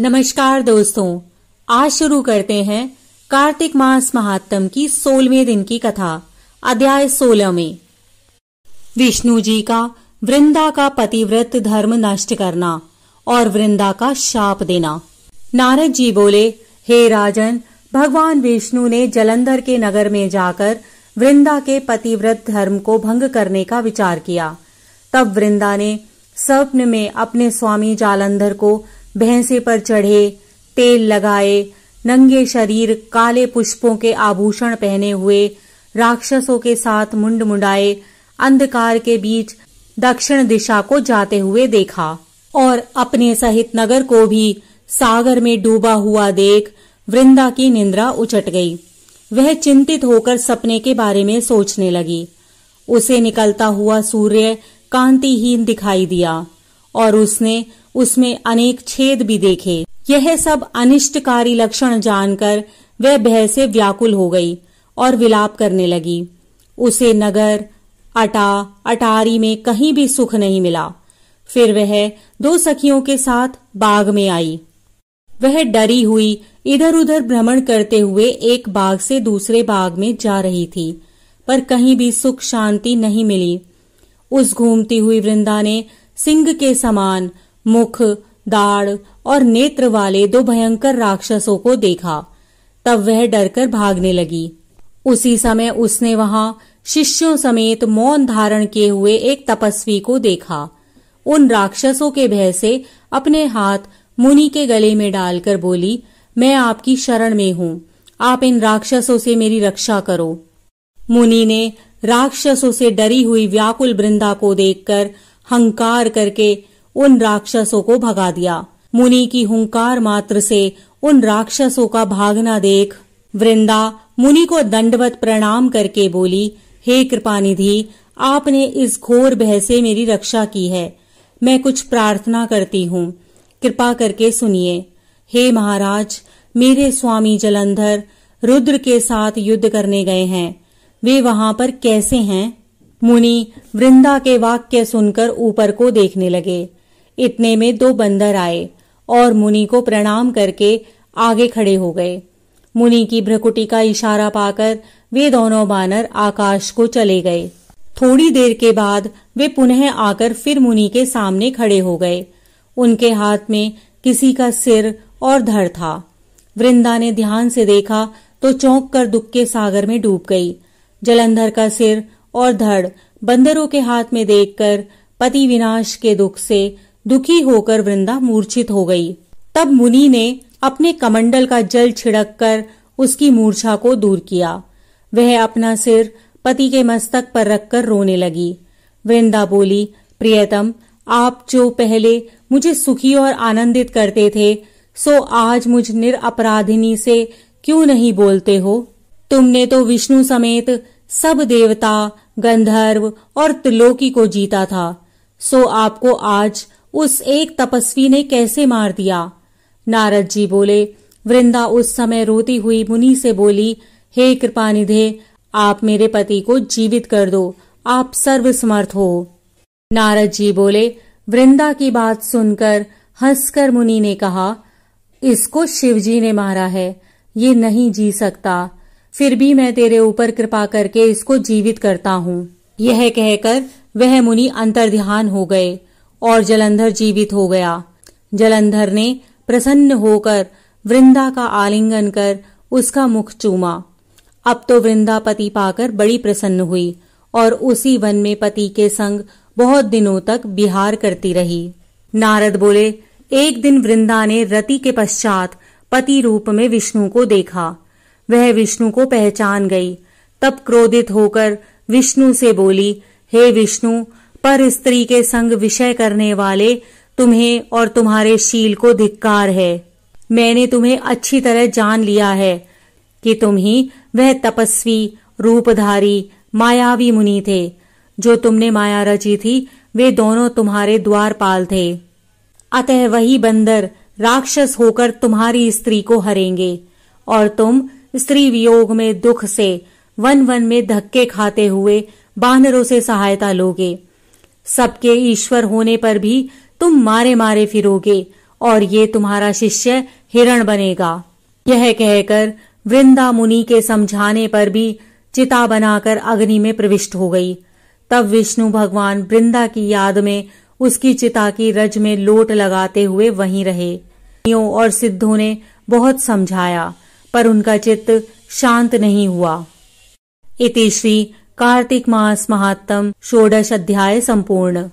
नमस्कार दोस्तों आज शुरू करते हैं कार्तिक मास महात्म की सोलवे दिन की कथा अध्याय सोलह में विष्णु जी का वृंदा का पतिव्रत धर्म नष्ट करना और वृंदा का शाप देना नारद जी बोले हे राजन भगवान विष्णु ने जलंधर के नगर में जाकर वृंदा के पतिव्रत धर्म को भंग करने का विचार किया तब वृंदा ने स्वप्न में अपने स्वामी जालंधर को भैंसे पर चढ़े तेल लगाए नंगे शरीर काले पुष्पों के आभूषण पहने हुए राक्षसों के साथ मुंड मुंडाए अंधकार के बीच दक्षिण दिशा को जाते हुए देखा और अपने सहित नगर को भी सागर में डूबा हुआ देख वृंदा की निंद्रा उचट गई वह चिंतित होकर सपने के बारे में सोचने लगी उसे निकलता हुआ सूर्य कांतिहीन दिखाई दिया और उसने उसमें अनेक छेद भी देखे यह सब अनिष्टकारी लक्षण जानकर वह भय से व्याकुल हो गई और विलाप करने लगी उसे नगर अटा अटारी में कहीं भी सुख नहीं मिला फिर वह दो सखियों के साथ बाग में आई वह डरी हुई इधर उधर भ्रमण करते हुए एक बाग से दूसरे बाग में जा रही थी पर कहीं भी सुख शांति नहीं मिली उस घूमती हुई वृंदा ने सिंह के समान मुख दाढ़ और नेत्र वाले दो भयंकर राक्षसों को देखा तब वह डरकर भागने लगी उसी समय उसने वहां शिष्यों समेत मौन धारण किए हुए एक तपस्वी को देखा उन राक्षसों के भय से अपने हाथ मुनि के गले में डालकर बोली मैं आपकी शरण में हूँ आप इन राक्षसों से मेरी रक्षा करो मुनि ने राक्षसों से डरी हुई व्याकुल वृंदा को देखकर हंकार करके उन राक्षसों को भगा दिया मुनि की हुंकार मात्र से उन राक्षसों का भागना देख वृंदा मुनि को दंडवत प्रणाम करके बोली हे निधि आपने इस घोर भय से मेरी रक्षा की है मैं कुछ प्रार्थना करती हूँ कृपा करके सुनिए हे महाराज मेरे स्वामी जलंधर रुद्र के साथ युद्ध करने गए हैं वे वहां पर कैसे हैं मुनि वृंदा के वाक्य सुनकर ऊपर को देखने लगे इतने में दो बंदर आए और मुनि को प्रणाम करके आगे खड़े हो गए मुनि की भ्रकुटी का इशारा पाकर वे दोनों बानर आकाश को चले गए थोड़ी देर के बाद वे पुनः आकर फिर मुनि के सामने खड़े हो गए उनके हाथ में किसी का सिर और धड़ था वृंदा ने ध्यान से देखा तो चौंक कर दुख के सागर में डूब गई जलंधर का सिर और धड़ बंदरों के हाथ में देखकर पति विनाश के दुख से दुखी होकर वृंदा मूर्छित हो गई तब मुनि ने अपने कमंडल का जल छिड़क कर उसकी मूर्छा को दूर किया वह अपना सिर पति के मस्तक पर रखकर रोने लगी वृंदा बोली प्रियतम आप जो पहले मुझे सुखी और आनंदित करते थे सो आज मुझ निर अपराधिनी से क्यों नहीं बोलते हो तुमने तो विष्णु समेत सब देवता गंधर्व और त्रिलोकी को जीता था सो आपको आज उस एक तपस्वी ने कैसे मार दिया नारद जी बोले वृंदा उस समय रोती हुई मुनि से बोली हे कृपा निधे आप मेरे पति को जीवित कर दो आप सर्वसमर्थ हो नारद जी बोले वृंदा की बात सुनकर हंसकर मुनि ने कहा इसको शिवजी ने मारा है ये नहीं जी सकता फिर भी मैं तेरे ऊपर कृपा करके इसको जीवित करता हूँ यह कहकर वह मुनि अंतर्ध्यान हो गए और जलंधर जीवित हो गया जलंधर ने प्रसन्न होकर वृंदा का आलिंगन कर उसका मुख चूमा अब तो वृंदा पति पाकर बड़ी प्रसन्न हुई और उसी वन में पति के संग बहुत दिनों तक बिहार करती रही नारद बोले एक दिन वृंदा ने रति के पश्चात पति रूप में विष्णु को देखा वह विष्णु को पहचान गई तब क्रोधित होकर विष्णु से बोली हे विष्णु पर स्त्री के संग विषय करने वाले तुम्हें और तुम्हारे शील को धिक्कार है मैंने तुम्हें अच्छी तरह जान लिया है कि तुम ही वह तपस्वी रूपधारी मायावी मुनि थे जो तुमने माया रची थी वे दोनों तुम्हारे द्वारपाल थे अतः वही बंदर राक्षस होकर तुम्हारी स्त्री को हरेंगे और तुम स्त्री वियोग में दुख से वन वन में धक्के खाते हुए बानरों से सहायता लोगे सबके ईश्वर होने पर भी तुम मारे मारे फिरोगे और ये तुम्हारा शिष्य हिरण बनेगा यह कहकर वृंदा मुनि के समझाने पर भी चिता बनाकर अग्नि में प्रविष्ट हो गई तब विष्णु भगवान वृंदा की याद में उसकी चिता की रज में लोट लगाते हुए वहीं रहे और सिद्धों ने बहुत समझाया पर उनका चित्त शांत नहीं हुआ इति श्री कार्तिक मास महात्म षोडश अध्याय संपूर्ण